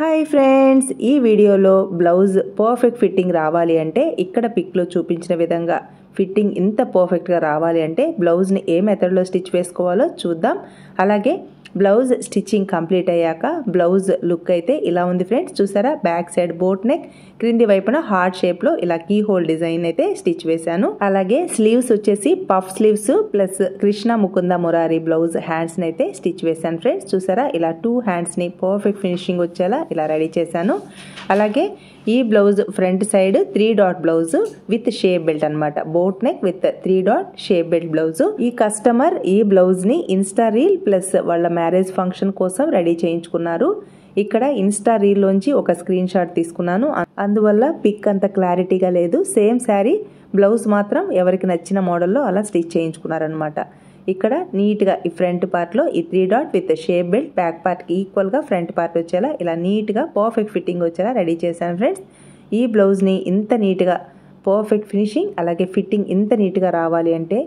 hi friends ఈ వీడియోలో blouse perfect fitting రావాలి అంటే ఇక్కడ పిక్లో చూపించిన విధంగా ఫిట్టింగ్ ఇంత పర్ఫెక్ట్గా రావాలి అంటే బ్లౌజ్ని ఏ మెథడ్లో స్టిచ్ వేసుకోవాలో చూద్దాం అలాగే బ్లౌజ్ స్టిచ్చింగ్ కంప్లీట్ అయ్యాక బ్లౌజ్ లుక్ అయితే ఇలా ఉంది ఫ్రెండ్స్ చూసారా బ్యాక్ సైడ్ బోట్ నెక్ క్రింది వైపున హార్ట్ షేప్ లో ఇలా కీ హోల్ డిజైన్ అయితే స్టిచ్ వేశాను అలాగే స్లీవ్స్ వచ్చేసి puff sleeves plus Krishna Mukunda Murari blouse hands అయితే స్టిచ్ వేశాను ఫ్రెండ్స్ చూసారా ఇలా టూ హ్యాండ్స్ ని పర్ఫెక్ట్ ఫినిషింగ్ వచ్చేలా ఇలా రెడీ చేశాను అలాగే ఈ blouse front side three dot blouse with shape belt అనమాట boat neck with three dot shape belt blouse ఈ కస్టమర్ ఈ బ్లౌజ్ ని ఇన్స్టా రీల్ ప్లస్ వాళ్ళ మ్యారేజ్ ఫంక్షన్ కోసం రెడీ చేయించుకున్నారు ఇక్కడ ఇన్స్టా రీల్ లోంచి ఒక స్క్రీన్ షాట్ తీసుకున్నాను అందువల్ల పిక్ అంత క్లారిటీగా లేదు సేమ్ శారీ బ్లౌజ్ మాత్రం ఎవరికి నచ్చిన మోడల్లో అలా స్టిచ్ చేయించుకున్నారనమాట ఇక్కడ నీట్గా ఈ ఫ్రంట్ లో ఈ three dot with shape belt back equal ఈక్వల్గా ఫ్రంట్ పార్ట్ వచ్చేలా ఇలా నీట్గా పర్ఫెక్ట్ ఫిట్టింగ్ వచ్చేలా రెడీ చేశాను ఫ్రెండ్స్ ఈ బ్లౌజ్ని ఇంత నీట్గా పర్ఫెక్ట్ ఫినిషింగ్ అలాగే ఫిట్టింగ్ ఇంత నీట్గా రావాలి అంటే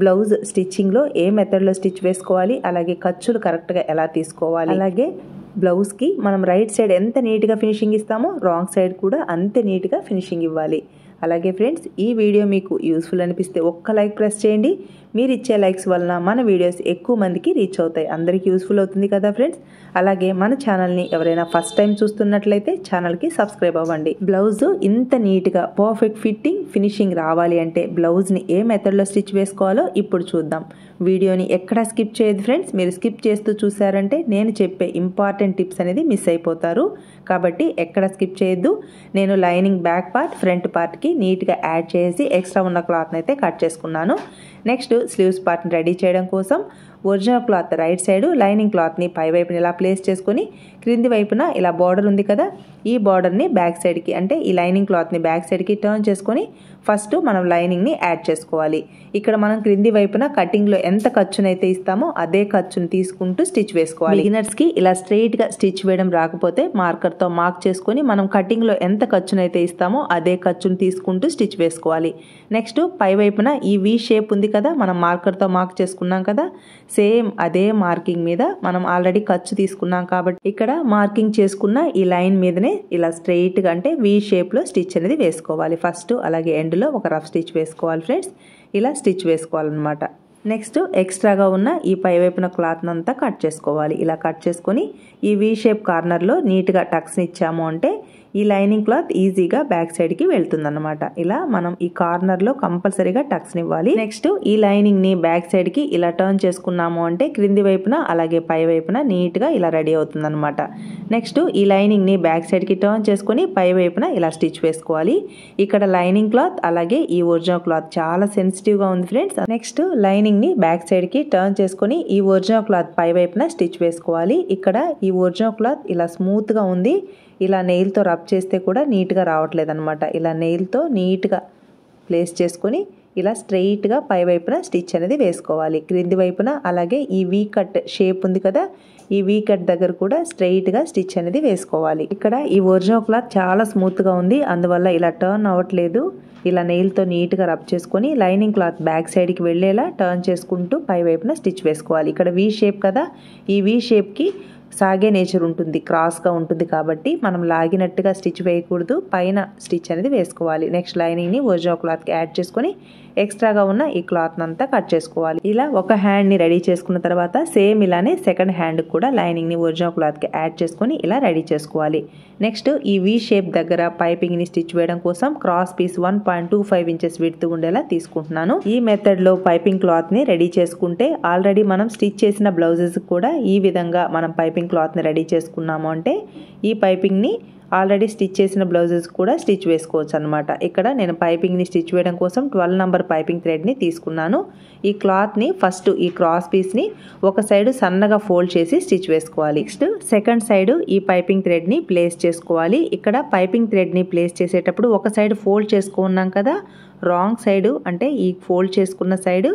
బ్లౌజ్ స్టిచ్చింగ్లో ఏ లో స్టిచ్ వేసుకోవాలి అలాగే ఖర్చులు కరెక్ట్గా ఎలా తీసుకోవాలి అలాగే బ్లౌజ్కి మనం రైట్ సైడ్ ఎంత నీట్గా ఫినిషింగ్ ఇస్తామో రాంగ్ సైడ్ కూడా అంతే నీట్గా ఫినిషింగ్ ఇవ్వాలి అలాగే ఫ్రెండ్స్ ఈ వీడియో మీకు యూస్ఫుల్ అనిపిస్తే ఒక్క లైక్ ప్రెస్ చేయండి మీరు ఇచ్చే లైక్స్ వలన మన వీడియోస్ ఎక్కువ మందికి రీచ్ అవుతాయి అందరికీ యూస్ఫుల్ అవుతుంది కదా ఫ్రెండ్స్ అలాగే మన ఛానల్ని ఎవరైనా ఫస్ట్ టైం చూస్తున్నట్లయితే ఛానల్కి సబ్స్క్రైబ్ అవ్వండి బ్లౌజ్ ఇంత నీట్గా పర్ఫెక్ట్ ఫిట్టింగ్ ఫినిషింగ్ రావాలి అంటే బ్లౌజ్ని ఏ మెథడ్లో స్టిచ్ వేసుకోవాలో ఇప్పుడు చూద్దాం వీడియోని ఎక్కడ స్కిప్ చేయదు ఫ్రెండ్స్ మీరు స్కిప్ చేస్తూ చూసారంటే నేను చెప్పే ఇంపార్టెంట్ టిప్స్ అనేది మిస్ అయిపోతారు కాబట్టి ఎక్కడ స్కిప్ చేయొద్దు నేను లైనింగ్ బ్యాక్ పార్ట్ ఫ్రంట్ పార్ట్కి నీట్గా యాడ్ చేసి ఎక్స్ట్రా ఉన్న క్లాత్ని అయితే కట్ చేసుకున్నాను నెక్స్ట్ స్లీవ్స్ పార్ట్ని రెడీ చేయడం కోసం original cloth right side lining క్లాత్ని పై వైపుని ఇలా ప్లేస్ చేసుకుని క్రింది వైపున ఇలా బార్డర్ ఉంది కదా ఈ బార్డర్ని బ్యాక్ సైడ్కి అంటే ఈ లైనింగ్ క్లాత్ని బ్యాక్ సైడ్కి టర్న్ చేసుకొని ఫస్ట్ మనం లైనింగ్ని యాడ్ చేసుకోవాలి ఇక్కడ మనం క్రింది వైపున కటింగ్లో ఎంత ఖర్చునైతే ఇస్తామో అదే ఖర్చును తీసుకుంటూ స్టిచ్ వేసుకోవాలి కి ఇలా స్ట్రెయిట్గా స్టిచ్ వేయడం రాకపోతే మార్కర్తో మార్క్ చేసుకొని మనం కటింగ్లో ఎంత ఖర్చునైతే ఇస్తామో అదే ఖర్చును తీసుకుంటూ స్టిచ్ వేసుకోవాలి నెక్స్ట్ పై వైపున ఈ వి షేప్ ఉంది కదా మనం మార్కర్తో మార్క్ చేసుకున్నాం కదా సేమ్ అదే మార్కింగ్ మీద మనం ఆల్రెడీ ఖర్చు తీసుకున్నాం కాబట్టి ఇక్కడ మార్కింగ్ చేసుకున్న ఈ లైన్ మీదనే ఇలా స్ట్రెయిట్గా అంటే వి లో స్టిచ్ అనేది వేసుకోవాలి ఫస్ట్ అలాగే ఎండ్లో ఒక రఫ్ స్టిచ్ వేసుకోవాలి ఫ్రెండ్స్ ఇలా స్టిచ్ వేసుకోవాలన్నమాట నెక్స్ట్ ఎక్స్ట్రాగా ఉన్న ఈ పైవైపున క్లాత్ని అంతా కట్ చేసుకోవాలి ఇలా కట్ చేసుకొని ఈ వీ షేప్ కార్నర్లో నీట్గా టక్స్ని ఇచ్చాము అంటే ఈ లైనింగ్ క్లాత్ ఈజీగా బ్యాక్ సైడ్కి అనమాట ఇలా మనం ఈ కార్నర్లో కంపల్సరీగా టక్స్ ఇవ్వాలి నెక్స్ట్ ఈ లైనింగ్ని బ్యాక్ సైడ్కి ఇలా టర్న్ చేసుకున్నాము అంటే క్రింది వైపున అలాగే పై వైపున నీట్గా ఇలా రెడీ అనమాట నెక్స్ట్ ఈ లైనింగ్ని బ్యాక్ సైడ్కి టర్న్ చేసుకుని పై వైపున ఇలా స్టిచ్ వేసుకోవాలి ఇక్కడ లైనింగ్ క్లాత్ అలాగే ఈ ఒరిజినల్ క్లాత్ చాలా సెన్సిటివ్గా ఉంది ఫ్రెండ్స్ నెక్స్ట్ లైనింగ్ని బ్యాక్ సైడ్కి టర్న్ చేసుకుని ఈ ఒరిజినల్ క్లాత్ పై వైపున స్టిచ్ వేసుకోవాలి ఇక్కడ ఈ ఒరిజినల్ క్లాత్ ఇలా స్మూత్గా ఉంది ఇలా నెయిల్తో రబ్ చేస్తే కూడా నీట్గా రావట్లేదు అనమాట ఇలా నెయిల్తో నీట్గా ప్లేస్ చేసుకొని ఇలా స్ట్రెయిట్గా పై వైపున స్టిచ్ అనేది వేసుకోవాలి క్రింది వైపున అలాగే ఈ వీ కట్ షేప్ ఉంది కదా ఈ వీ కట్ దగ్గర కూడా స్ట్రెయిట్గా స్టిచ్ అనేది వేసుకోవాలి ఇక్కడ ఈ ఒరిజినల్ క్లాత్ చాలా స్మూత్గా ఉంది అందువల్ల ఇలా టర్న్ అవ్వట్లేదు ఇలా నెయిల్తో నీట్గా రబ్ చేసుకొని లైనింగ్ క్లాత్ బ్యాక్ సైడ్కి వెళ్ళేలా టర్న్ చేసుకుంటూ పై వైపున స్టిచ్ వేసుకోవాలి ఇక్కడ వీ షేప్ కదా ఈ వీ షేప్కి సాగే నేచర్ ఉంటుంది క్రాస్గా ఉంటుంది కాబట్టి మనం లాగినట్టుగా స్టిచ్ వేయకూడదు పైన స్టిచ్ అనేది వేసుకోవాలి నెక్స్ట్ లైనింగ్ని ఒరిజినల్ క్లాత్కి యాడ్ చేసుకొని ఎక్స్ట్రాగా ఉన్న ఈ క్లాత్ని అంతా కట్ చేసుకోవాలి ఇలా ఒక హ్యాండ్ని రెడీ చేసుకున్న తర్వాత సేమ్ ఇలానే సెకండ్ హ్యాండ్ కూడా లైనింగ్ని ఒరిజినల్ క్లాత్కి యాడ్ చేసుకొని ఇలా రెడీ చేసుకోవాలి నెక్స్ట్ ఈ వి షేప్ దగ్గర పైపింగ్ని స్టిచ్ వేయడం కోసం cross piece one point two five inches width ఉండేలా తీసుకుంటున్నాను ఈ మెథడ్లో పైపింగ్ క్లాత్ని రెడీ చేసుకుంటే ఆల్రెడీ మనం స్టిచ్ చేసిన బ్లౌజెస్ కూడా ఈ విధంగా మనం పైపింగ్ పైపింగ్ క్లాత్ని రెడీ చేసుకున్నాము అంటే ఈ పైపింగ్ని ఆల్రెడీ స్టిచ్ చేసిన బ్లౌజెస్ కూడా స్టిచ్ వేసుకోవచ్చు అనమాట ఇక్కడ నేను పైపింగ్ని స్టిచ్ వేయడం కోసం ట్వెల్వ్ నెంబర్ పైపింగ్ థ్రెడ్ని తీసుకున్నాను ఈ క్లాత్ని ఫస్ట్ ఈ క్రాస్ పీస్ని ఒక సైడ్ సన్నగా ఫోల్డ్ చేసి స్టిచ్ వేసుకోవాలి నెక్స్ట్ సెకండ్ సైడు ఈ పైపింగ్ థ్రెడ్ని ప్లేస్ చేసుకోవాలి ఇక్కడ పైపింగ్ థ్రెడ్ని ప్లేస్ చేసేటప్పుడు ఒక సైడ్ ఫోల్డ్ చేసుకున్నాం కదా రాంగ్ సైడు అంటే ఈ ఫోల్డ్ చేసుకున్న సైడు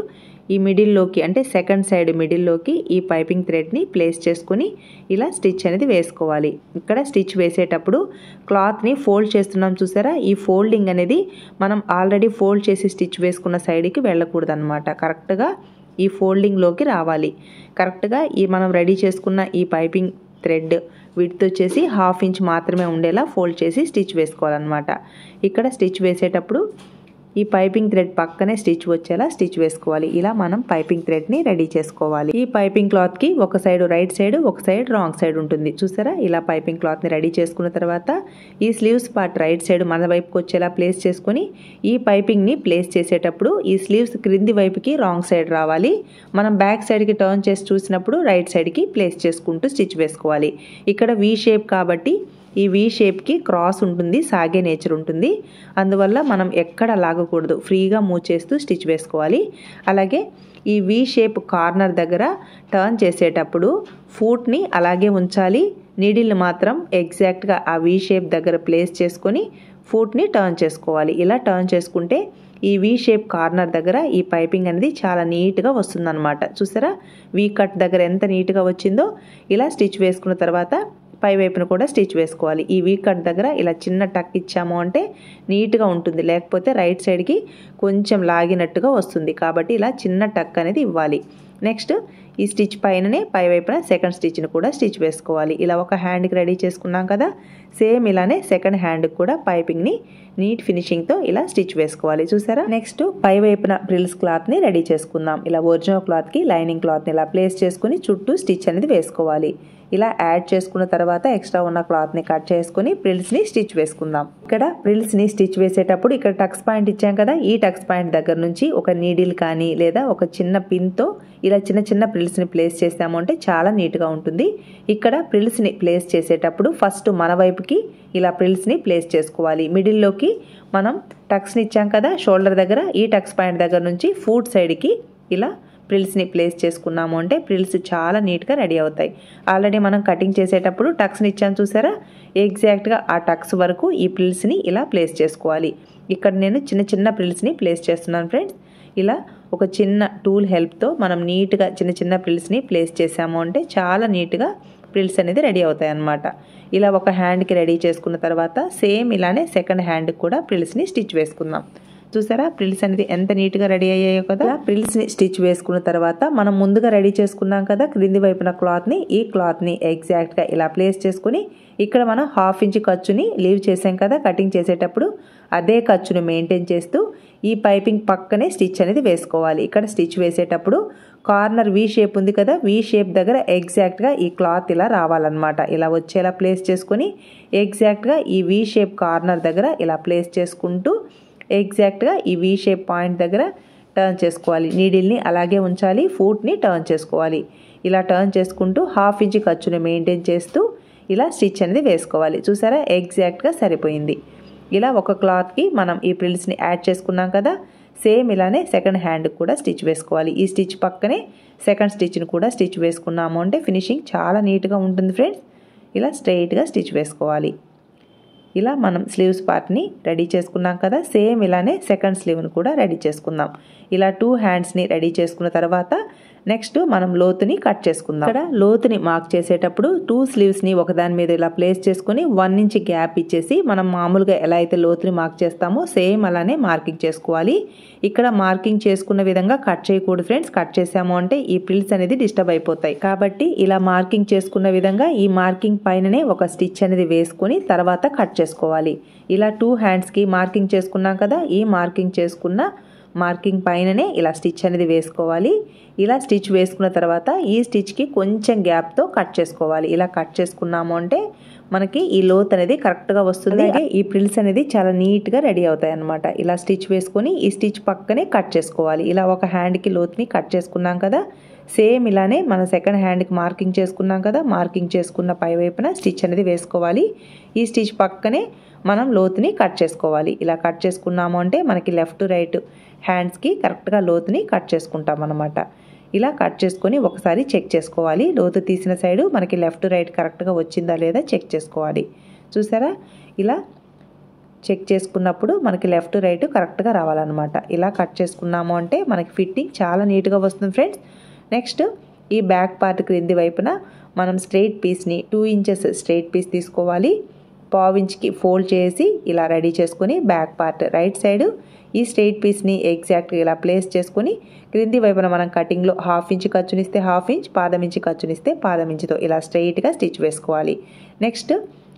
ఈ మిడిల్లోకి అంటే సెకండ్ సైడ్ మిడిల్లోకి ఈ పైపింగ్ థ్రెడ్ని ప్లేస్ చేసుకుని ఇలా స్టిచ్ అనేది వేసుకోవాలి ఇక్కడ స్టిచ్ వేసేటప్పుడు క్లాత్ని ఫోల్డ్ చేస్తున్నాం చూసారా ఈ ఫోల్డింగ్ అనేది మనం ఆల్రెడీ ఫోల్డ్ చేసి స్టిచ్ వేసుకున్న సైడ్కి వెళ్ళకూడదు అనమాట కరెక్ట్గా ఈ ఫోల్డింగ్లోకి రావాలి కరెక్ట్గా ఈ మనం రెడీ చేసుకున్న ఈ పైపింగ్ థ్రెడ్ విడ్త్ వచ్చేసి హాఫ్ ఇంచ్ మాత్రమే ఉండేలా ఫోల్డ్ చేసి స్టిచ్ వేసుకోవాలన్నమాట ఇక్కడ స్టిచ్ వేసేటప్పుడు ఈ పైపింగ్ థ్రెడ్ పక్కనే స్టిచ్ వచ్చేలా స్టిచ్ వేసుకోవాలి ఇలా మనం పైపింగ్ ని రెడీ చేసుకోవాలి ఈ పైపింగ్ క్లాత్కి ఒక సైడ్ రైట్ సైడ్ ఒక సైడ్ రాంగ్ సైడ్ ఉంటుంది చూసారా ఇలా పైపింగ్ క్లాత్ని రెడీ చేసుకున్న తర్వాత ఈ స్లీవ్స్ పార్ట్ రైట్ సైడ్ మన వైపుకి వచ్చేలా ప్లేస్ చేసుకొని ఈ పైపింగ్ని ప్లేస్ చేసేటప్పుడు ఈ స్లీవ్స్ క్రింది వైపుకి రాంగ్ సైడ్ రావాలి మనం బ్యాక్ సైడ్కి టర్న్ చేసి చూసినప్పుడు రైట్ సైడ్కి ప్లేస్ చేసుకుంటూ స్టిచ్ వేసుకోవాలి ఇక్కడ వీ షేప్ కాబట్టి ఈ వీ షేప్కి క్రాస్ ఉంటుంది సాగే నేచర్ ఉంటుంది అందువల్ల మనం ఎక్కడ లాగకూడదు ఫ్రీగా మూవ్ చేస్తూ స్టిచ్ వేసుకోవాలి అలాగే ఈ వీ షేప్ కార్నర్ దగ్గర టర్న్ చేసేటప్పుడు ఫూట్ని అలాగే ఉంచాలి నీడిల్ని మాత్రం ఎగ్జాక్ట్గా ఆ వీ షేప్ దగ్గర ప్లేస్ చేసుకొని ఫూట్ని టర్న్ చేసుకోవాలి ఇలా టర్న్ చేసుకుంటే ఈ వీ షేప్ కార్నర్ దగ్గర ఈ పైపింగ్ అనేది చాలా నీట్గా వస్తుందన్నమాట చూసారా వీ కట్ దగ్గర ఎంత నీట్గా వచ్చిందో ఇలా స్టిచ్ వేసుకున్న తర్వాత పై వైపున కూడా స్టిచ్ వేసుకోవాలి ఈ వీక్ కట్ దగ్గర ఇలా చిన్న టక్ ఇచ్చాము అంటే నీట్గా ఉంటుంది లేకపోతే రైట్ సైడ్కి కొంచెం లాగినట్టుగా వస్తుంది కాబట్టి ఇలా చిన్న టక్ అనేది ఇవ్వాలి నెక్స్ట్ ఈ స్టిచ్ పైననే పై వైపున సెకండ్ స్టిచ్ని కూడా స్టిచ్ వేసుకోవాలి ఇలా ఒక హ్యాండ్కి రెడీ చేసుకున్నాం కదా సేమ్ ఇలానే సెకండ్ హ్యాండ్కి కూడా పైపింగ్ని నీట్ ఫినిషింగ్తో ఇలా స్టిచ్ వేసుకోవాలి చూసారా నెక్స్ట్ పై వైపున ప్రిల్స్ క్లాత్ని రెడీ చేసుకుందాం ఇలా ఒరిజినల్ క్లాత్కి లైనింగ్ క్లాత్ని ఇలా ప్లేస్ చేసుకుని చుట్టూ స్టిచ్ అనేది వేసుకోవాలి ఇలా యాడ్ చేసుకున్న తర్వాత ఎక్స్ట్రా ఉన్న క్లాత్ని కట్ చేసుకుని ప్రిల్స్ని స్టిచ్ వేసుకుందాం ఇక్కడ ప్రిల్స్ని స్టిచ్ వేసేటప్పుడు ఇక్కడ టక్స్ పాయింట్ ఇచ్చాం కదా ఈ టక్స్ పాయింట్ దగ్గర నుంచి ఒక నీడిల్ కానీ లేదా ఒక చిన్న పిన్తో ఇలా చిన్న చిన్న ప్రిల్స్ని ప్లేస్ చేసాము అంటే చాలా నీట్గా ఉంటుంది ఇక్కడ ప్రిల్స్ని ప్లేస్ చేసేటప్పుడు ఫస్ట్ మన వైపుకి ఇలా ప్రిల్స్ని ప్లేస్ చేసుకోవాలి మిడిల్లోకి మనం టక్స్ని ఇచ్చాం కదా షోల్డర్ దగ్గర ఈ టక్స్ పాయింట్ దగ్గర నుంచి ఫూట్ సైడ్కి ఇలా ప్రిల్స్ని ప్లేస్ చేసుకున్నాము అంటే ప్రిల్స్ చాలా నీట్గా రెడీ అవుతాయి ఆల్రెడీ మనం కటింగ్ చేసేటప్పుడు టక్స్ని ఇచ్చాను చూసారా ఎగ్జాక్ట్గా ఆ టక్స్ వరకు ఈ ప్రిల్స్ని ఇలా ప్లేస్ చేసుకోవాలి ఇక్కడ నేను చిన్న చిన్న ప్రిల్స్ని ప్లేస్ చేస్తున్నాను ఫ్రెండ్స్ ఇలా ఒక చిన్న టూల్ హెల్ప్తో మనం నీట్గా చిన్న చిన్న ప్రిల్స్ని ప్లేస్ చేసాము అంటే చాలా నీట్గా ప్రిల్స్ అనేది రెడీ అవుతాయి అన్నమాట ఇలా ఒక హ్యాండ్కి రెడీ చేసుకున్న తర్వాత సేమ్ ఇలానే సెకండ్ హ్యాండ్కి కూడా ప్రిల్స్ని స్టిచ్ వేసుకుందాం చూసారా ప్రిల్స్ అనేది ఎంత నీట్గా రెడీ అయ్యాయో కదా ప్రిల్స్ని స్టిచ్ వేసుకున్న తర్వాత మనం ముందుగా రెడీ చేసుకున్నాం కదా క్రింది వైపున క్లాత్ని ఈ క్లాత్ని ఎగ్జాక్ట్గా ఇలా ప్లేస్ చేసుకుని ఇక్కడ మనం హాఫ్ ఇంచ్ ఖర్చుని లీవ్ చేసాం కదా కటింగ్ చేసేటప్పుడు అదే ఖర్చును మెయింటైన్ చేస్తూ ఈ పైపింగ్ పక్కనే స్టిచ్ అనేది వేసుకోవాలి ఇక్కడ స్టిచ్ వేసేటప్పుడు కార్నర్ వీ షేప్ ఉంది కదా వీ షేప్ దగ్గర ఎగ్జాక్ట్గా ఈ క్లాత్ ఇలా రావాలన్నమాట ఇలా వచ్చేలా ప్లేస్ చేసుకొని ఎగ్జాక్ట్గా ఈ వీ షేప్ కార్నర్ దగ్గర ఇలా ప్లేస్ చేసుకుంటూ ఎగ్జాక్ట్గా ఈ వీ షేప్ పాయింట్ దగ్గర టర్న్ చేసుకోవాలి నీడిల్ని అలాగే ఉంచాలి ఫూట్ని టర్న్ చేసుకోవాలి ఇలా టర్న్ చేసుకుంటూ హాఫ్ ఇంచ్ ఖర్చుని మెయింటైన్ చేస్తూ ఇలా స్టిచ్ అనేది వేసుకోవాలి చూసారా ఎగ్జాక్ట్గా సరిపోయింది ఇలా ఒక క్లాత్కి మనం ఈ ప్రిల్స్ని యాడ్ చేసుకున్నాం కదా సేమ్ ఇలానే సెకండ్ హ్యాండ్ కూడా స్టిచ్ వేసుకోవాలి ఈ స్టిచ్ పక్కనే సెకండ్ స్టిచ్ని కూడా స్టిచ్ వేసుకున్నాము అంటే ఫినిషింగ్ చాలా నీట్గా ఉంటుంది ఫ్రెండ్స్ ఇలా స్ట్రైట్గా స్టిచ్ వేసుకోవాలి ఇలా మనం స్లీవ్స్ పార్ట్ని రెడీ చేసుకున్నాం కదా సేమ్ ఇలానే సెకండ్ స్లీవ్ని కూడా రెడీ చేసుకుందాం ఇలా టూ హ్యాండ్స్ని రెడీ చేసుకున్న తర్వాత నెక్స్ట్ మనం లోతుని కట్ చేసుకుందాం ఇక్కడ లోతుని మార్క్ చేసేటప్పుడు టూ స్లీవ్స్ని ఒకదాని మీద ఇలా ప్లేస్ చేసుకుని వన్ ఇంచ్ గ్యాప్ ఇచ్చేసి మనం మామూలుగా ఎలా అయితే లోతుని మార్క్ చేస్తామో సేమ్ అలానే మార్కింగ్ చేసుకోవాలి ఇక్కడ మార్కింగ్ చేసుకున్న విధంగా కట్ చేయకూడదు ఫ్రెండ్స్ కట్ చేసాము అంటే ఈ ప్రిల్స్ అనేది డిస్టర్బ్ అయిపోతాయి కాబట్టి ఇలా మార్కింగ్ చేసుకున్న విధంగా ఈ మార్కింగ్ పైననే ఒక స్టిచ్ అనేది వేసుకుని తర్వాత కట్ చేసుకోవాలి ఇలా టూ హ్యాండ్స్కి మార్కింగ్ చేసుకున్నాం కదా ఈ మార్కింగ్ చేసుకున్న మార్కింగ్ పైననే ఇలా స్టిచ్ అనేది వేసుకోవాలి ఇలా స్టిచ్ వేసుకున్న తర్వాత ఈ స్టిచ్కి కొంచెం గ్యాప్తో కట్ చేసుకోవాలి ఇలా కట్ చేసుకున్నాము అంటే మనకి ఈ లోత్ అనేది కరెక్ట్గా వస్తుంది అలాగే ఈ ప్రిల్స్ అనేది చాలా నీట్గా రెడీ అవుతాయి అనమాట ఇలా స్టిచ్ వేసుకొని ఈ స్టిచ్ పక్కనే కట్ చేసుకోవాలి ఇలా ఒక హ్యాండ్కి లోత్ని కట్ చేసుకున్నాం కదా సేమ్ ఇలానే మన సెకండ్ హ్యాండ్కి మార్కింగ్ చేసుకున్నాం కదా మార్కింగ్ చేసుకున్న పై వైపున స్టిచ్ అనేది వేసుకోవాలి ఈ స్టిచ్ పక్కనే మనం లోతుని కట్ చేసుకోవాలి ఇలా కట్ చేసుకున్నాము అంటే మనకి లెఫ్ట్ రైట్ హ్యాండ్స్కి కరెక్ట్గా లోతుని కట్ చేసుకుంటాం అనమాట ఇలా కట్ చేసుకొని ఒకసారి చెక్ చేసుకోవాలి లోతు తీసిన సైడు మనకి లెఫ్ట్ రైట్ కరెక్ట్గా వచ్చిందా లేదా చెక్ చేసుకోవాలి చూసారా ఇలా చెక్ చేసుకున్నప్పుడు మనకి లెఫ్ట్ రైట్ కరెక్ట్గా రావాలన్నమాట ఇలా కట్ చేసుకున్నాము అంటే మనకి ఫిట్టింగ్ చాలా నీట్గా వస్తుంది ఫ్రెండ్స్ నెక్స్ట్ ఈ బ్యాక్ పార్ట్ క్రింది వైపున మనం స్ట్రైట్ పీస్ని టూ ఇంచెస్ స్ట్రైట్ పీస్ తీసుకోవాలి పావు ఇంచ్కి ఫోల్డ్ చేసి ఇలా రెడీ చేసుకుని బ్యాక్ పార్ట్ రైట్ సైడ్ ఈ స్ట్రెయిట్ పీస్ని ఎగ్జాక్ట్గా ఇలా ప్లేస్ చేసుకుని క్రింది వైపున మనం కటింగ్లో హాఫ్ ఇంచ్ ఖర్చునిస్తే హాఫ్ ఇంచ్ పాదం ఇంచ్ ఖర్చునిస్తే పాదం ఇంచుతో ఇలా స్ట్రెయిట్గా స్టిచ్ వేసుకోవాలి నెక్స్ట్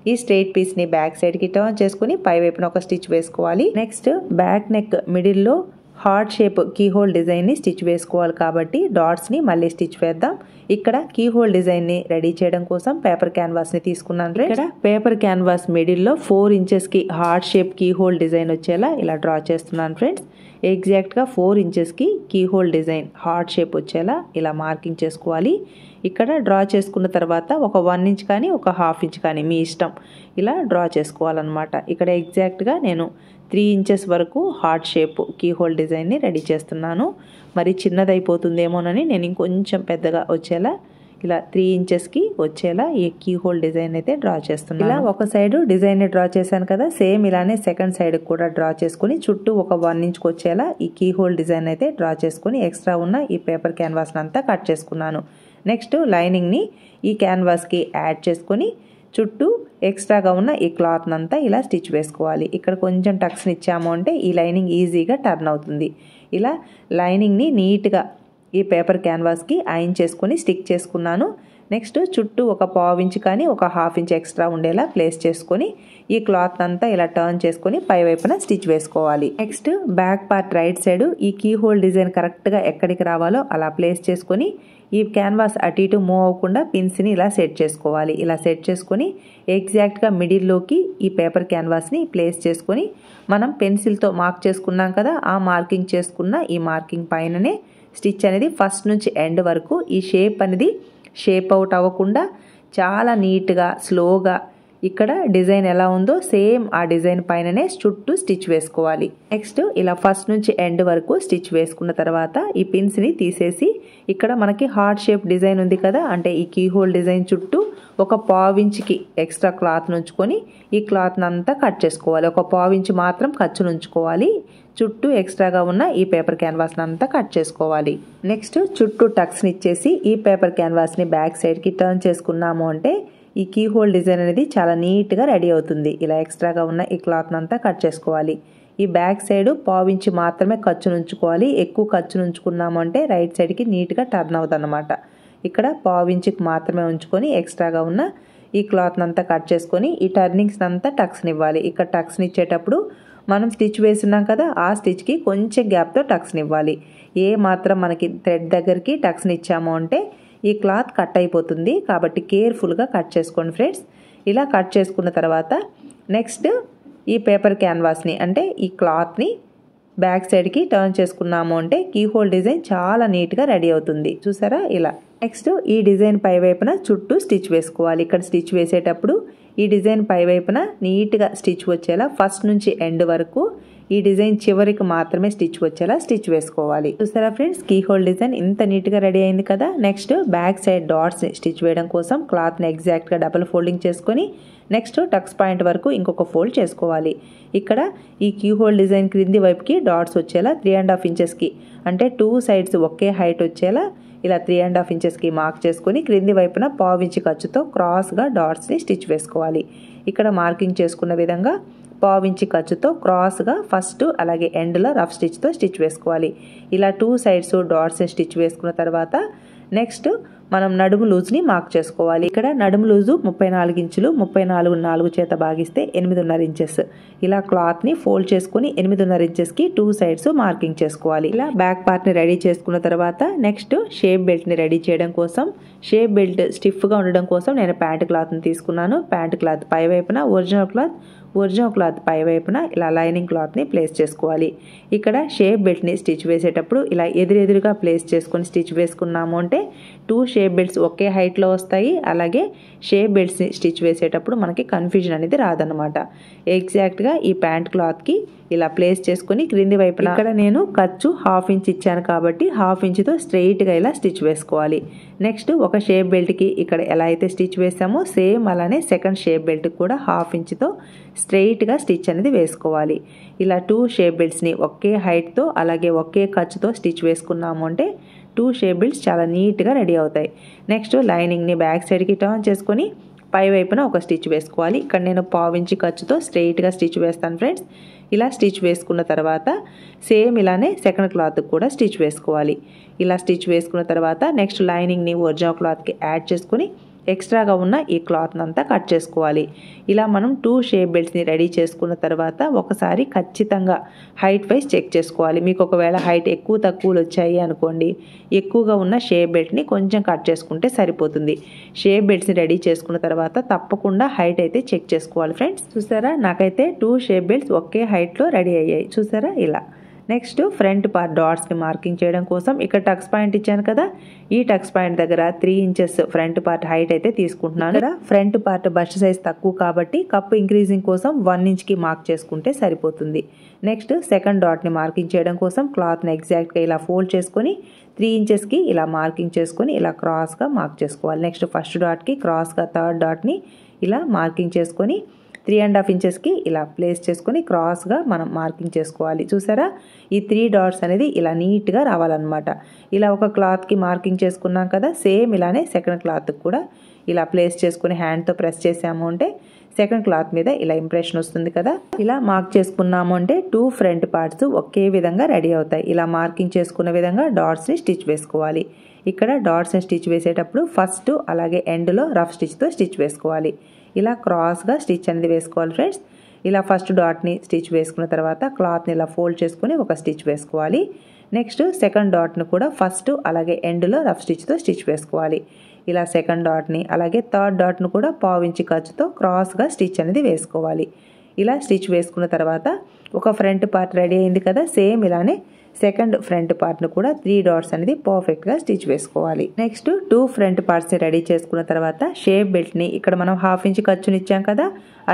ఈ స్ట్రెయిట్ పీస్ని బ్యాక్ సైడ్కి టర్న్ చేసుకుని పై వైపున ఒక స్టిచ్ వేసుకోవాలి నెక్స్ట్ బ్యాక్ నెక్ మిడిల్లో హార్ట్ షేప్ కీహోల్ డిజైన్ని స్టిచ్ వేసుకోవాలి కాబట్టి డాట్స్ని మళ్ళీ స్టిచ్ వేద్దాం ఇక్కడ కీహోల్ డిజైన్ని రెడీ చేయడం కోసం పేపర్ క్యాన్వాస్ని తీసుకున్నాను ఇక్కడ పేపర్ క్యాన్వాస్ మిడిల్లో ఫోర్ ఇంచెస్కి హార్ట్ షేప్ కీహోల్ డిజైన్ వచ్చేలా ఇలా డ్రా చేస్తున్నాను ఫ్రెండ్స్ ఎగ్జాక్ట్గా ఫోర్ ఇంచెస్కి key hole design heart shape వచ్చేలా ఇలా మార్కింగ్ చేసుకోవాలి ఇక్కడ డ్రా చేసుకున్న తర్వాత ఒక వన్ ఇంచ్ కానీ ఒక హాఫ్ ఇంచ్ కానీ మీ ఇష్టం ఇలా డ్రా చేసుకోవాలన్నమాట ఇక్కడ ఎగ్జాక్ట్గా నేను త్రీ ఇంచెస్ వరకు హార్ట్ షేప్ కీ హోల్ డిజైన్ని రెడీ చేస్తున్నాను మరి చిన్నదైపోతుందేమోనని నేను ఇంకొంచెం పెద్దగా వచ్చేలా ఇలా త్రీ ఇంచెస్కి వచ్చేలా ఈ కీ హోల్ డిజైన్ అయితే డ్రా చేస్తున్నాను ఇలా ఒక సైడ్ డిజైన్ డ్రా చేశాను కదా సేమ్ ఇలానే సెకండ్ సైడ్ కూడా డ్రా చేసుకుని చుట్టూ ఒక వన్ ఇంచ్కి వచ్చేలా ఈ కీ హోల్ డిజైన్ అయితే డ్రా చేసుకుని ఎక్స్ట్రా ఉన్న ఈ పేపర్ క్యాన్వాస్ని అంతా కట్ చేసుకున్నాను నెక్స్ట్ లైనింగ్ని ఈ క్యాన్వాస్కి యాడ్ చేసుకొని చుట్టూ ఎక్స్ట్రాగా ఉన్న ఈ క్లాత్ అంతా ఇలా స్టిచ్ వేసుకోవాలి ఇక్కడ కొంచెం టక్స్ని ఇచ్చాము అంటే ఈ లైనింగ్ ఈజీగా టర్న్ అవుతుంది ఇలా లైనింగ్ని నీట్గా ఈ పేపర్ క్యాన్వాస్కి అయన్ చేసుకుని స్టిక్ చేసుకున్నాను నెక్స్ట్ చుట్టూ ఒక పావు ఇంచ్ కానీ ఒక హాఫ్ ఇంచ్ ఎక్స్ట్రా ఉండేలా ప్లేస్ చేసుకొని ఈ క్లాత్ అంతా ఇలా టర్న్ చేసుకొని పై వైపున స్టిచ్ వేసుకోవాలి next back part right side ఈ కీ హోల్ డిజైన్ కరెక్ట్గా ఎక్కడికి రావాలో అలా ప్లేస్ చేసుకొని ఈ క్యాన్వాస్ అటు ఇటు మూవ్ అవ్వకుండా పిన్స్ని ఇలా సెట్ చేసుకోవాలి ఇలా సెట్ చేసుకొని ఎగ్జాక్ట్గా మిడిల్లోకి ఈ పేపర్ క్యాన్వాస్ని ప్లేస్ చేసుకొని మనం పెన్సిల్తో మార్క్ చేసుకున్నాం కదా ఆ మార్కింగ్ చేసుకున్న ఈ మార్కింగ్ పైననే స్టిచ్ అనేది ఫస్ట్ నుంచి ఎండ్ వరకు ఈ షేప్ అనేది షేప్ అవుట్ అవ్వకుండా చాలా నీట్గా స్లోగా ఇక్కడ డిజైన్ ఎలా ఉందో సేమ్ ఆ డిజైన్ పైననే చుట్టూ స్టిచ్ వేసుకోవాలి నెక్స్ట్ ఇలా ఫస్ట్ నుంచి ఎండ్ వరకు స్టిచ్ వేసుకున్న తర్వాత ఈ పిన్స్ని తీసేసి ఇక్కడ మనకి హార్ట్ షేప్ డిజైన్ ఉంది కదా అంటే ఈ కీ హోల్ డిజైన్ చుట్టూ ఒక పావించికి ఎక్స్ట్రా క్లాత్ నుంచుకొని ఈ క్లాత్ని అంతా కట్ చేసుకోవాలి ఒక పావించి మాత్రం ఖర్చు నుంచుకోవాలి చుట్టూ ఎక్స్ట్రాగా ఉన్న ఈ పేపర్ క్యాన్వాస్ని అంతా కట్ చేసుకోవాలి నెక్స్ట్ చుట్టూ టక్స్ ఇచ్చేసి ఈ పేపర్ క్యాన్వాస్ని బ్యాక్ సైడ్కి టర్న్ చేసుకున్నాము అంటే ఈ కీ హోల్ డిజైన్ అనేది చాలా నీట్గా రెడీ అవుతుంది ఇలా ఎక్స్ట్రాగా ఉన్న ఈ క్లాత్ని అంతా కట్ చేసుకోవాలి ఈ బ్యాక్ సైడ్ పావించి మాత్రమే ఖర్చును ఉంచుకోవాలి ఎక్కువ ఖర్చును నుంచుకున్నాము అంటే రైట్ సైడ్కి నీట్గా టర్న్ అవుతుంది అనమాట ఇక్కడ పావించి మాత్రమే ఉంచుకొని ఎక్స్ట్రాగా ఉన్న ఈ క్లాత్ని అంతా కట్ చేసుకొని ఈ టర్నింగ్స్ అంతా టక్స్ని ఇవ్వాలి ఇక్కడ టక్స్ని ఇచ్చేటప్పుడు మనం స్టిచ్ వేస్తున్నాం కదా ఆ స్టిచ్కి కొంచెం గ్యాప్తో టక్స్ని ఇవ్వాలి ఏ మాత్రం మనకి థ్రెడ్ దగ్గరికి టక్స్ని ఇచ్చాము అంటే ఈ క్లాత్ కట్ అయిపోతుంది కాబట్టి కేర్ఫుల్గా కట్ చేసుకోండి ఫ్రెండ్స్ ఇలా కట్ చేసుకున్న తర్వాత నెక్స్ట్ ఈ పేపర్ క్యాన్వాస్ని అంటే ఈ క్లాత్ని బ్యాక్ సైడ్కి టర్న్ చేసుకున్నాము అంటే కీ హోల్ డిజైన్ చాలా నీట్గా రెడీ అవుతుంది చూసారా ఇలా నెక్స్ట్ ఈ డిజైన్ పై వైపున చుట్టూ స్టిచ్ వేసుకోవాలి ఇక్కడ స్టిచ్ వేసేటప్పుడు ఈ డిజైన్ పైవైపున నీట్గా స్టిచ్ వచ్చేలా ఫస్ట్ నుంచి ఎండ్ వరకు ఈ డిజైన్ చివరికి మాత్రమే స్టిచ్ వచ్చేలా స్టిచ్ వేసుకోవాలి చూసారా ఫ్రెండ్స్ కీ హోల్ డిజైన్ ఇంత నీట్గా రెడీ అయింది కదా next back side dots stitch వేయడం కోసం క్లాత్ని ఎగ్జాక్ట్గా డబుల్ ఫోల్డింగ్ చేసుకొని నెక్స్ట్ టక్స్ పాయింట్ వరకు ఇంకొక ఫోల్డ్ చేసుకోవాలి ఇక్కడ ఈ క్యూ హోల్ డిజైన్ క్రింది వైపుకి డాట్స్ వచ్చేలా త్రీ అండ్ హాఫ్ ఇంచెస్కి అంటే టూ సైడ్స్ ఒకే హైట్ వచ్చేలా ఇలా త్రీ అండ్ హాఫ్ ఇంచెస్కి మార్క్ చేసుకుని క్రింది వైపున పావించి ఖర్చుతో క్రాస్గా డాట్స్ని స్టిచ్ వేసుకోవాలి ఇక్కడ మార్కింగ్ చేసుకున్న విధంగా పావించి ఖర్చుతో క్రాస్గా ఫస్ట్ అలాగే ఎండ్లో రఫ్ స్టిచ్తో స్టిచ్ వేసుకోవాలి ఇలా టూ సైడ్స్ డాట్స్ని స్టిచ్ వేసుకున్న తర్వాత నెక్స్ట్ మనం నడుము లూజ్ని మార్క్ చేసుకోవాలి ఇక్కడ నడుము లూజు ముప్పై నాలుగు ఇంచులు ముప్పై నాలుగు నాలుగు చేత భాగిస్తే ఎనిమిదిన్నర ఇంచెస్ ఇలా క్లాత్ని ఫోల్డ్ చేసుకుని ఎనిమిదిన్నర ఇంచెస్కి టూ సైడ్స్ మార్కింగ్ చేసుకోవాలి ఇలా బ్యాక్ పార్ట్ని రెడీ చేసుకున్న తర్వాత నెక్స్ట్ షేప్ బెల్ట్ని రెడీ చేయడం కోసం షేప్ బెల్ట్ స్టిఫ్గా ఉండడం కోసం నేను ప్యాంట్ క్లాత్ని తీసుకున్నాను ప్యాంట్ క్లాత్ పై వైపున ఒరిజినల్ క్లాత్ ఒరిజినల్ క్లాత్ పై వైపున ఇలా లైనింగ్ క్లాత్ని ప్లేస్ చేసుకోవాలి ఇక్కడ షేప్ బెల్ట్ని స్టిచ్ వేసేటప్పుడు ఇలా ఎదురెదురుగా ప్లేస్ చేసుకొని స్టిచ్ వేసుకున్నాము అంటే టూ షేప్ బెల్ట్స్ ఒకే హైట్లో వస్తాయి అలాగే షేప్ బెల్ట్స్ని స్టిచ్ వేసేటప్పుడు మనకి కన్ఫ్యూజన్ అనేది రాదనమాట ఎగ్జాక్ట్గా ఈ ప్యాంట్ క్లాత్కి ఇలా ప్లేస్ చేసుకుని క్రింది వైపున ఇక్కడ నేను ఖర్చు హాఫ్ ఇంచ్ ఇచ్చాను కాబట్టి హాఫ్ ఇంచ్తో స్ట్రెయిట్గా ఇలా స్టిచ్ వేసుకోవాలి నెక్స్ట్ ఒక షేప్ బెల్ట్కి ఇక్కడ ఎలా అయితే స్టిచ్ వేసామో సేమ్ అలానే సెకండ్ షేప్ బెల్ట్కి కూడా హాఫ్ ఇంచ్తో స్ట్రెయిట్గా స్టిచ్ అనేది వేసుకోవాలి ఇలా టూ షేప్ బెల్ట్స్ని ఒకే హైట్తో అలాగే ఒకే ఖర్చుతో స్టిచ్ వేసుకున్నాము అంటే టూ షేబిల్స్ చాలా నీట్గా రెడీ అవుతాయి నెక్స్ట్ లైనింగ్ని బ్యాక్ సైడ్కి టర్న్ చేసుకొని పై వైపున ఒక స్టిచ్ వేసుకోవాలి ఇక్కడ నేను పావించి ఖర్చుతో స్ట్రెయిట్గా స్టిచ్ వేస్తాను ఫ్రెండ్స్ ఇలా స్టిచ్ వేసుకున్న తర్వాత సేమ్ ఇలానే సెకండ్ క్లాత్కి కూడా స్టిచ్ వేసుకోవాలి ఇలా స్టిచ్ వేసుకున్న తర్వాత నెక్స్ట్ లైనింగ్ని ఒరిజినల్ క్లాత్కి యాడ్ చేసుకుని ఎక్స్ట్రాగా ఉన్న ఈ క్లాత్ని అంతా కట్ చేసుకోవాలి ఇలా మనం టూ షేప్ బెల్ట్స్ని రెడీ చేసుకున్న తర్వాత ఒకసారి ఖచ్చితంగా హైట్ వైజ్ చెక్ చేసుకోవాలి మీకు ఒకవేళ హైట్ ఎక్కువ తక్కువలు వచ్చాయి అనుకోండి ఎక్కువగా ఉన్న షేప్ బెల్ట్ని కొంచెం కట్ చేసుకుంటే సరిపోతుంది షేప్ బెల్ట్స్ని రెడీ చేసుకున్న తర్వాత తప్పకుండా హైట్ అయితే చెక్ చేసుకోవాలి ఫ్రెండ్స్ చూసారా నాకైతే టూ షేప్ బెల్ట్స్ ఒకే హైట్లో రెడీ అయ్యాయి చూసారా ఇలా నెక్స్ట్ ఫ్రంట్ పార్ట్ డాట్స్ని మార్కింగ్ చేయడం కోసం ఇక్కడ టక్స్ పాయింట్ ఇచ్చాను కదా ఈ టక్స్ పాయింట్ దగ్గర three inches front part height అయితే తీసుకుంటున్నాను కదా ఫ్రంట్ పార్ట్ బస్ట్ సైజ్ తక్కువ కాబట్టి కప్పు ఇంక్రీజింగ్ కోసం వన్ ఇంచ్కి మార్క్ చేసుకుంటే సరిపోతుంది నెక్స్ట్ సెకండ్ డాట్ని మార్కింగ్ చేయడం కోసం క్లాత్ని ఎగ్జాక్ట్గా ఇలా ఫోల్డ్ చేసుకొని త్రీ ఇంచెస్కి ఇలా మార్కింగ్ చేసుకొని ఇలా క్రాస్గా మార్క్ చేసుకోవాలి నెక్స్ట్ ఫస్ట్ డాట్కి క్రాస్గా థర్డ్ డాట్ని ఇలా మార్కింగ్ చేసుకొని త్రీ అండ్ హాఫ్ ఇంచెస్కి ఇలా ప్లేస్ చేసుకొని క్రాస్గా మనం మార్కింగ్ చేసుకోవాలి చూసారా ఈ త్రీ డాట్స్ అనేది ఇలా నీట్గా రావాలన్నమాట ఇలా ఒక క్లాత్కి మార్కింగ్ చేసుకున్నాం కదా సేమ్ ఇలానే సెకండ్ క్లాత్కి కూడా ఇలా ప్లేస్ చేసుకుని హ్యాండ్తో ప్రెస్ చేసాము అంటే సెకండ్ క్లాత్ మీద ఇలా ఇంప్రెషన్ వస్తుంది కదా ఇలా మార్క్ చేసుకున్నాము అంటే టూ ఫ్రంట్ పార్ట్స్ ఒకే విధంగా రెడీ అవుతాయి ఇలా మార్కింగ్ చేసుకున్న విధంగా డాట్స్ని స్టిచ్ వేసుకోవాలి ఇక్కడ డాట్స్ని స్టిచ్ వేసేటప్పుడు ఫస్ట్ అలాగే ఎండ్లో రఫ్ స్టిచ్తో స్టిచ్ వేసుకోవాలి ఇలా క్రాస్గా స్టిచ్ అనేది వేసుకోవాలి ఫ్రెండ్స్ ఇలా ఫస్ట్ డాట్ని స్టిచ్ వేసుకున్న తర్వాత క్లాత్ని ఇలా ఫోల్డ్ చేసుకుని ఒక స్టిచ్ వేసుకోవాలి నెక్స్ట్ సెకండ్ డాట్ను కూడా ఫస్ట్ అలాగే ఎండ్లో రఫ్ స్టిచ్తో స్టిచ్ వేసుకోవాలి ఇలా సెకండ్ డాట్ని అలాగే థర్డ్ డాట్ను కూడా పావించి ఖర్చుతో క్రాస్గా స్టిచ్ అనేది వేసుకోవాలి ఇలా స్టిచ్ వేసుకున్న తర్వాత ఒక ఫ్రంట్ పార్ట్ రెడీ అయింది కదా సేమ్ ఇలానే సెకండ్ ఫ్రంట్ పార్ట్ను కూడా త్రీ డాట్స్ అనేది పర్ఫెక్ట్గా స్టిచ్ వేసుకోవాలి నెక్స్ట్ టూ ఫ్రంట్ పార్ట్స్ని రెడీ చేసుకున్న తర్వాత షేప్ బెల్ట్ని ఇక్కడ మనం హాఫ్ ఇంచ్ ఇచ్చాం కదా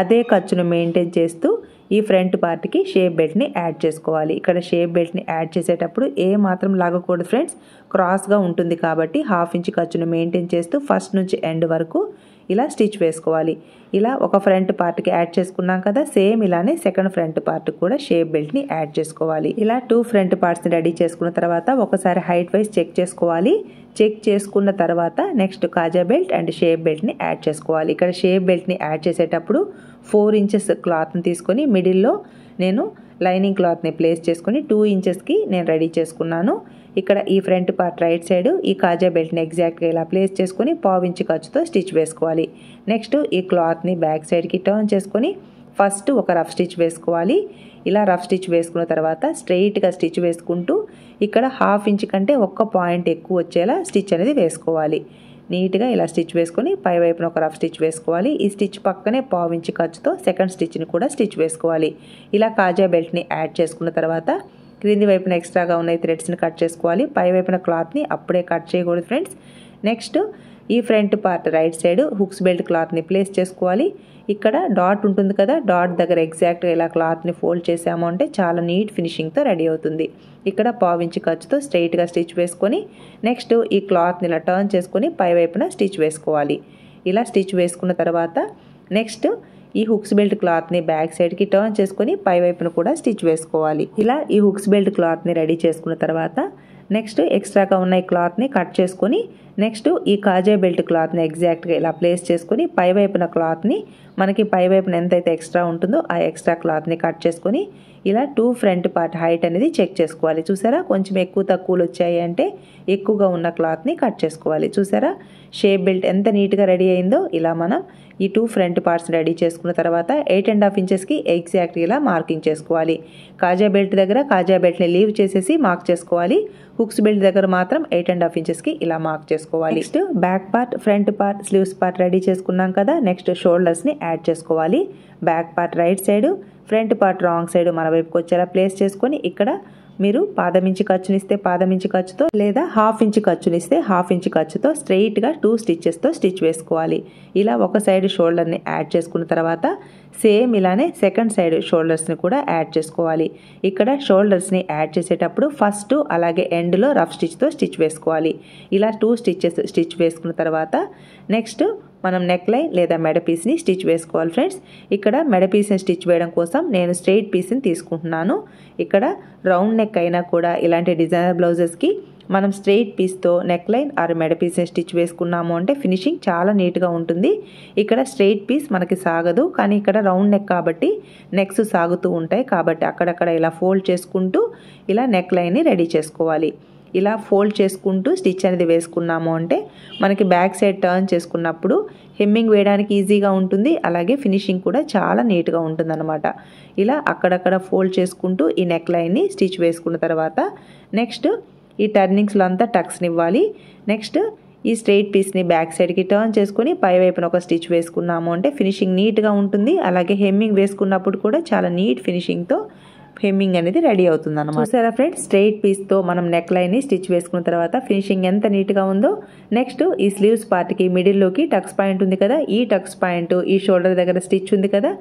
అదే ఖర్చును మెయింటైన్ చేస్తూ ఈ ఫ్రంట్ పార్ట్కి షేప్ బెల్ట్ని యాడ్ చేసుకోవాలి ఇక్కడ షేప్ బెల్ట్ని యాడ్ చేసేటప్పుడు ఏ మాత్రం లాగకూడదు ఫ్రెండ్స్ క్రాస్గా ఉంటుంది కాబట్టి హాఫ్ ఇంచ్ ఖర్చును మెయింటైన్ చేస్తూ ఫస్ట్ నుంచి ఎండ్ వరకు ఇలా స్టిచ్ వేసుకోవాలి ఇలా ఒక ఫ్రంట్ పార్ట్కి యాడ్ చేసుకున్నాం కదా సేమ్ ఇలానే సెకండ్ ఫ్రంట్ పార్ట్ కూడా షేప్ బెల్ట్ని యాడ్ చేసుకోవాలి ఇలా టూ ఫ్రంట్ పార్ట్స్ని రెడీ చేసుకున్న తర్వాత ఒకసారి హైట్ వైజ్ చెక్ చేసుకోవాలి చెక్ చేసుకున్న తర్వాత నెక్స్ట్ కాజా బెల్ట్ అండ్ షేప్ బెల్ట్ని యాడ్ చేసుకోవాలి ఇక్కడ షేప్ బెల్ట్ని యాడ్ చేసేటప్పుడు ఫోర్ ఇంచెస్ క్లాత్ని తీసుకొని మిడిల్లో నేను లైనింగ్ క్లాత్ని ప్లేస్ చేసుకుని టూ ఇంచెస్కి నేను రెడీ చేసుకున్నాను ఇక్కడ ఈ ఫ్రంట్ పార్ట్ రైట్ సైడ్ ఈ కాజా బెల్ట్ని ఎగ్జాక్ట్గా ఇలా ప్లేస్ చేసుకొని పావించి ఖర్చుతో స్టిచ్ వేసుకోవాలి నెక్స్ట్ ఈ క్లాత్ని బ్యాక్ సైడ్కి టర్న్ చేసుకొని ఫస్ట్ ఒక రఫ్ స్టిచ్ వేసుకోవాలి ఇలా రఫ్ స్టిచ్ వేసుకున్న తర్వాత స్ట్రెయిట్గా స్టిచ్ వేసుకుంటూ ఇక్కడ హాఫ్ ఇంచ్ కంటే ఒక్క పాయింట్ ఎక్కువ వచ్చేలా స్టిచ్ అనేది వేసుకోవాలి నీట్గా ఇలా స్టిచ్ వేసుకొని పై వైపున ఒక రఫ్ స్టిచ్ వేసుకోవాలి ఈ స్టిచ్ పక్కనే పావించి ఖర్చుతో సెకండ్ స్టిచ్ని కూడా స్టిచ్ వేసుకోవాలి ఇలా కాజా బెల్ట్ని యాడ్ చేసుకున్న తర్వాత క్రింది వైపున ఎక్స్ట్రాగా ఉన్న థ్రెడ్స్ని కట్ చేసుకోవాలి పై వైపున క్లాత్ని అప్పుడే కట్ చేయకూడదు ఫ్రెండ్స్ నెక్స్ట్ ఈ front part right side hooks belt క్లాత్ని ప్లేస్ చేసుకోవాలి ఇక్కడ డాట్ ఉంటుంది కదా డాట్ దగ్గర ఎగ్జాక్ట్గా ఇలా క్లాత్ని ఫోల్డ్ చేసాము అంటే చాలా నీట్ ఫినిషింగ్తో రెడీ అవుతుంది ఇక్కడ పావించి ఖర్చుతో స్ట్రైట్గా స్టిచ్ వేసుకొని నెక్స్ట్ ఈ క్లాత్ని ఇలా టర్న్ చేసుకొని పై వైపున స్టిచ్ వేసుకోవాలి ఇలా స్టిచ్ వేసుకున్న తర్వాత నెక్స్ట్ ఈ హుక్స్ బెల్ట్ క్లాత్ని బ్యాక్ సైడ్కి టర్న్ చేసుకొని పై వైపును కూడా స్టిచ్ వేసుకోవాలి ఇలా ఈ హుక్స్ బెల్ట్ క్లాత్ని రెడీ చేసుకున్న తర్వాత నెక్స్ట్ ఎక్స్ట్రాగా ఉన్న ఈ క్లాత్ని కట్ చేసుకొని నెక్స్ట్ ఈ కాజే బెల్ట్ క్లాత్ని ఎగ్జాక్ట్గా ఇలా ప్లేస్ చేసుకొని పై వైపున క్లాత్ని మనకి పై వైపున ఎంతైతే ఎక్స్ట్రా ఉంటుందో ఆ ఎక్స్ట్రా క్లాత్ని కట్ చేసుకొని ఇలా టూ ఫ్రంట్ పార్ట్ హైట్ అనేది చెక్ చేసుకోవాలి చూసారా కొంచెం ఎక్కువ తక్కువలు వచ్చాయి అంటే ఎక్కువగా ఉన్న క్లాత్ని కట్ చేసుకోవాలి చూసారా షేప్ బెల్ట్ ఎంత నీట్గా రెడీ అయిందో ఇలా మనం ఈ టూ ఫ్రంట్ పార్ట్స్ రెడీ చేసుకున్న తర్వాత ఎయిట్ అండ్ హాఫ్ ఇంచెస్కి ఎగ్జాక్ట్గా ఇలా మార్కింగ్ చేసుకోవాలి కాజా బెల్ట్ దగ్గర కాజా బెల్ట్ని లీవ్ చేసేసి మార్క్ చేసుకోవాలి హుక్స్ బెల్ట్ దగ్గర మాత్రం ఎయిట్ అండ్ హాఫ్ ఇంచెస్కి ఇలా మార్క్ చేసుకోవాలి next back part front part sleeves part ready చేసుకున్నాం కదా నెక్స్ట్ షోల్డర్స్ని యాడ్ చేసుకోవాలి back part right side front part wrong side మన వైపుకి వచ్చేలా ప్లేస్ చేసుకొని ఇక్కడ మీరు పాదం ఖర్చునిస్తే పాదమించి ఖర్చుతో లేదా హాఫ్ ఇంచు ఖర్చునిస్తే హాఫ్ ఇంచు ఖర్చుతో స్ట్రెయిట్గా టూ స్టిచ్చెస్తో స్టిచ్ వేసుకోవాలి ఇలా ఒక సైడ్ షోల్డర్ని యాడ్ చేసుకున్న తర్వాత సేమ్ ఇలానే సెకండ్ సైడ్ షోల్డర్స్ని కూడా యాడ్ చేసుకోవాలి ఇక్కడ షోల్డర్స్ని యాడ్ చేసేటప్పుడు ఫస్ట్ అలాగే ఎండ్లో రఫ్ స్టిచ్తో స్టిచ్ వేసుకోవాలి ఇలా టూ స్టిచ్చెస్ స్టిచ్ వేసుకున్న తర్వాత నెక్స్ట్ మనం లైన్ లేదా మెడ పీస్ని స్టిచ్ వేసుకోవాలి ఫ్రెండ్స్ ఇక్కడ మెడ పీస్ని స్టిచ్ వేయడం కోసం నేను స్ట్రెయిట్ పీస్ని తీసుకుంటున్నాను ఇక్కడ రౌండ్ నెక్ అయినా కూడా ఇలాంటి డిజైనర్ బ్లౌజెస్కి మనం స్ట్రెయిట్ పీస్తో నెక్ లైన్ ఆరు మెడ పీస్ని స్టిచ్ వేసుకున్నాము అంటే ఫినిషింగ్ చాలా నీట్గా ఉంటుంది ఇక్కడ స్ట్రెయిట్ పీస్ మనకి సాగదు కానీ ఇక్కడ రౌండ్ నెక్ కాబట్టి నెక్స్ సాగుతూ ఉంటాయి కాబట్టి అక్కడక్కడ ఇలా ఫోల్డ్ చేసుకుంటూ ఇలా నెక్ లైన్ని రెడీ చేసుకోవాలి ఇలా ఫోల్డ్ చేసుకుంటూ స్టిచ్ అనేది వేసుకున్నాము అంటే మనకి బ్యాక్ సైడ్ టర్న్ చేసుకున్నప్పుడు హెమ్మింగ్ వేయడానికి ఈజీగా ఉంటుంది అలాగే ఫినిషింగ్ కూడా చాలా నీట్గా ఉంటుందన్నమాట ఇలా అక్కడక్కడ ఫోల్డ్ చేసుకుంటూ ఈ నెక్ లైన్ని స్టిచ్ వేసుకున్న తర్వాత నెక్స్ట్ ఈ టర్నింగ్స్లో అంతా టక్స్నివ్వాలి నెక్స్ట్ ఈ స్ట్రెయిట్ పీస్ని బ్యాక్ సైడ్కి టర్న్ చేసుకుని పై వైపున ఒక స్టిచ్ వేసుకున్నాము అంటే ఫినిషింగ్ నీట్గా ఉంటుంది అలాగే హెమ్మింగ్ వేసుకున్నప్పుడు కూడా చాలా నీట్ ఫినిషింగ్తో హెమ్మింగ్ అనేది రెడీ అవుతుంది అనమాట సరే ఫ్రెండ్స్ స్ట్రైట్ పీస్తో మనం నెక్ ని స్టిచ్ వేసుకున్న తర్వాత ఫినిషింగ్ ఎంత నీట్గా ఉందో నెక్స్ట్ ఈ స్లీవ్స్ మిడిల్ మిడిల్లోకి టక్స్ పాయింట్ ఉంది కదా ఈ టక్స్ పాయింట్ ఈ షోల్డర్ దగ్గర స్టిచ్ ఉంది కదా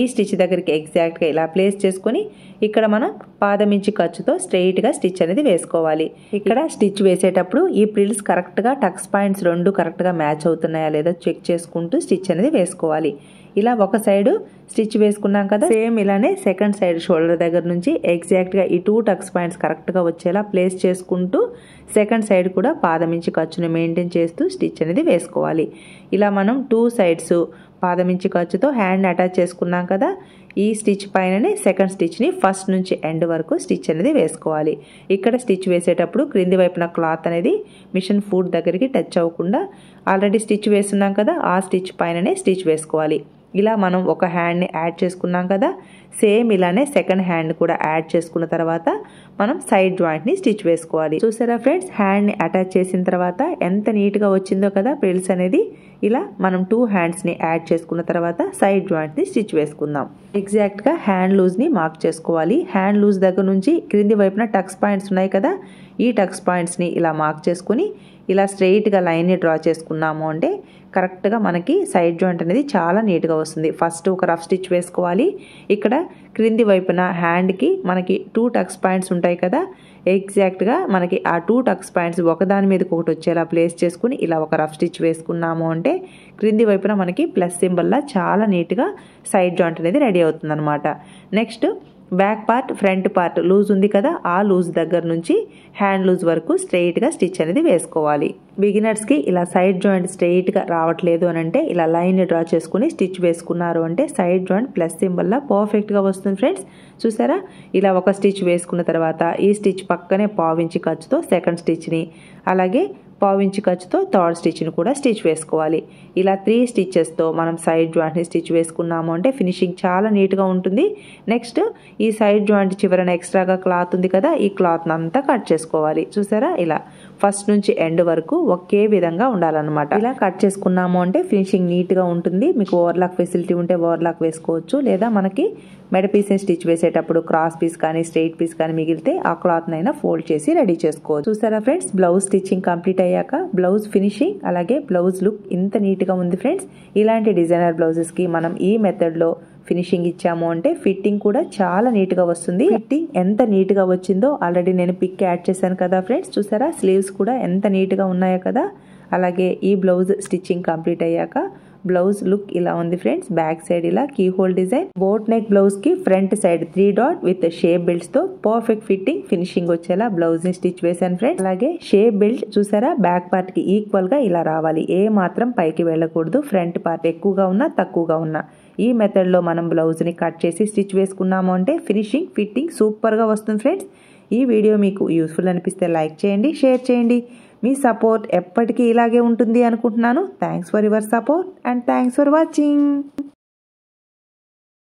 ఈ స్టిచ్ దగ్గరికి ఎగ్జాక్ట్గా ఇలా ప్లేస్ చేసుకొని ఇక్కడ మనం పాదమించి ఖర్చుతో గా స్టిచ్ అనేది వేసుకోవాలి ఇక్కడ స్టిచ్ వేసేటప్పుడు ఈ ప్రిల్స్ కరెక్ట్గా టక్స్ పాయింట్స్ రెండు కరెక్ట్గా మ్యాచ్ అవుతున్నాయా లేదా చెక్ చేసుకుంటూ స్టిచ్ అనేది వేసుకోవాలి ఇలా ఒక సైడ్ స్టిచ్ వేసుకున్నాం కదా సేమ్ ఇలానే సెకండ్ సైడ్ షోల్డర్ దగ్గర నుంచి ఎగ్జాక్ట్గా ఈ టూ టక్స్ పాయింట్స్ కరెక్ట్గా వచ్చేలా ప్లేస్ చేసుకుంటూ సెకండ్ సైడ్ కూడా పాదమించి ఖర్చును మెయింటైన్ చేస్తూ స్టిచ్ అనేది వేసుకోవాలి ఇలా మనం టూ సైడ్స్ పాదమించి ఖర్చుతో హ్యాండ్ అటాచ్ చేసుకున్నాం కదా ఈ స్టిచ్ పైననే సెకండ్ స్టిచ్ని ఫస్ట్ నుంచి ఎండ్ వరకు స్టిచ్ అనేది వేసుకోవాలి ఇక్కడ స్టిచ్ వేసేటప్పుడు క్రింది వైపున క్లాత్ అనేది మిషన్ ఫుడ్ దగ్గరికి టచ్ అవ్వకుండా ఆల్రెడీ స్టిచ్ వేస్తున్నాం కదా ఆ స్టిచ్ పైననే స్టిచ్ వేసుకోవాలి ఇలా మనం ఒక హ్యాండ్ని యాడ్ చేసుకున్నాం కదా సేమ్ ఇలానే సెకండ్ హ్యాండ్ కూడా యాడ్ చేసుకున్న తర్వాత మనం సైడ్ జాయింట్ని స్టిచ్ వేసుకోవాలి చూసారా ఫ్రెండ్స్ హ్యాండ్ని అటాచ్ చేసిన తర్వాత ఎంత నీట్గా వచ్చిందో కదా ప్రిల్స్ అనేది ఇలా మనం టూ హ్యాండ్స్ని యాడ్ చేసుకున్న తర్వాత సైడ్ జాయింట్ని స్టిచ్ వేసుకుందాం ఎగ్జాక్ట్గా హ్యాండ్ ని మార్క్ చేసుకోవాలి హ్యాండ్ లూజ్ దగ్గర నుంచి క్రింది వైపున టక్స్ పాయింట్స్ ఉన్నాయి కదా ఈ టక్స్ పాయింట్స్ని ఇలా మార్క్ చేసుకుని ఇలా స్ట్రెయిట్గా లైన్ని డ్రా చేసుకున్నాము అంటే కరెక్ట్గా మనకి సైడ్ జాయింట్ అనేది చాలా నీట్గా వస్తుంది ఫస్ట్ ఒక రఫ్ స్టిచ్ వేసుకోవాలి ఇక్కడ క్రింది వైపున హ్యాండ్కి మనకి టూ టక్స్ పాయింట్స్ ఉంటాయి కదా ఎగ్జాక్ట్గా మనకి ఆ టూ టక్స్ పాయింట్స్ ఒకదాని మీదకి ఒకటి వచ్చేలా ప్లేస్ చేసుకుని ఇలా ఒక రఫ్ స్టిచ్ వేసుకున్నాము అంటే క్రింది వైపున మనకి ప్లస్ సింబల్లా చాలా నీట్గా సైడ్ జాయింట్ అనేది రెడీ అవుతుంది next back part front part loose ఉంది కదా ఆ లూజ్ దగ్గర నుంచి హ్యాండ్ లూజ్ వరకు స్ట్రెయిట్గా స్టిచ్ అనేది వేసుకోవాలి బిగినర్స్కి ఇలా సైడ్ జాయింట్ స్ట్రెయిట్గా రావట్లేదు అని అంటే ఇలా లైన్ డ్రా చేసుకుని స్టిచ్ వేసుకున్నారు అంటే సైడ్ జాయింట్ ప్లస్ సింబల్లా పర్ఫెక్ట్గా వస్తుంది ఫ్రెండ్స్ చూసారా ఇలా ఒక స్టిచ్ వేసుకున్న తర్వాత ఈ స్టిచ్ పక్కనే పావించి ఖర్చుతో సెకండ్ స్టిచ్ని అలాగే పావించి ఖర్చుతో థర్డ్ స్టిచ్ని కూడా స్టిచ్ వేసుకోవాలి ఇలా త్రీ స్టిచ్చెస్తో మనం సైడ్ జాయింట్ని స్టిచ్ వేసుకున్నాము అంటే ఫినిషింగ్ చాలా నీట్గా ఉంటుంది నెక్స్ట్ ఈ సైడ్ జాయింట్ చివరన ఎక్స్ట్రాగా క్లాత్ ఉంది కదా ఈ క్లాత్ని అంతా కట్ చేసుకోవాలి చూసారా ఇలా ఫస్ట్ నుంచి ఎండ్ వరకు ఒకే విధంగా ఉండాలన్నమాట ఇలా కట్ చేసుకున్నాము అంటే ఫినిషింగ్ నీట్గా ఉంటుంది మీకు ఓవర్లాక్ ఫెసిలిటీ ఉంటే ఓవర్లాక్ వేసుకోవచ్చు లేదా మనకి మెడ పీస్ని స్టిచ్ వేసేటప్పుడు క్రాస్ పీస్ కానీ స్ట్రైట్ పీస్ కానీ మిగిలితే ఆ క్లాత్ నైనా ఫోల్డ్ చేసి రెడీ చేసుకోవచ్చు చూసారా ఫ్రెండ్స్ బ్లౌజ్ స్టిచ్చింగ్ కంప్లీట్ అయ్యాక బ్లౌజ్ ఫినిషింగ్ అలాగే బ్లౌజ్ లుక్ ఇంత నీట్గా ఉంది ఫ్రెండ్స్ ఇలాంటి డిజైనర్ బ్లౌజెస్కి మనం ఈ మెథడ్లో ఫినిషింగ్ ఇచ్చాము అంటే ఫిట్టింగ్ కూడా చాలా నీట్గా వస్తుంది ఫిట్టింగ్ ఎంత నీట్గా వచ్చిందో ఆల్రెడీ నేను పిక్ యాడ్ చేశాను కదా ఫ్రెండ్స్ చూసారా స్లీవ్స్ కూడా ఎంత నీట్గా ఉన్నాయో కదా అలాగే ఈ బ్లౌజ్ స్టిచ్చింగ్ కంప్లీట్ అయ్యాక బ్లౌజ్ లుక్ ఇలా ఉంది ఫ్రెండ్స్ బ్యాక్ సైడ్ ఇలా key hole design boat neck blouse కి front side three dot with shape belts తో పర్ఫెక్ట్ ఫిట్టింగ్ ఫినిషింగ్ వచ్చేలా బ్లౌజ్ ని స్టిచ్ వేసాను ఫ్రెండ్స్ అలాగే షేప్ బెల్ట్ చూసారా బ్యాక్ పార్ట్ కి ఈక్వల్ గా ఇలా రావాలి ఏ మాత్రం పైకి వెళ్ళకూడదు ఫ్రంట్ పార్ట్ ఎక్కువగా ఉన్నా తక్కువగా ఉన్నా ఈ మెథడ్లో మనం బ్లౌజ్ని కట్ చేసి స్టిచ్ వేసుకున్నాము అంటే ఫినిషింగ్ ఫిట్టింగ్ సూపర్గా వస్తుంది ఫ్రెండ్స్ ఈ వీడియో మీకు యూస్ఫుల్ అనిపిస్తే లైక్ చేయండి షేర్ చేయండి మీ సపోర్ట్ ఎప్పటికీ ఇలాగే ఉంటుంది అనుకుంటున్నాను thanks for your support and thanks for watching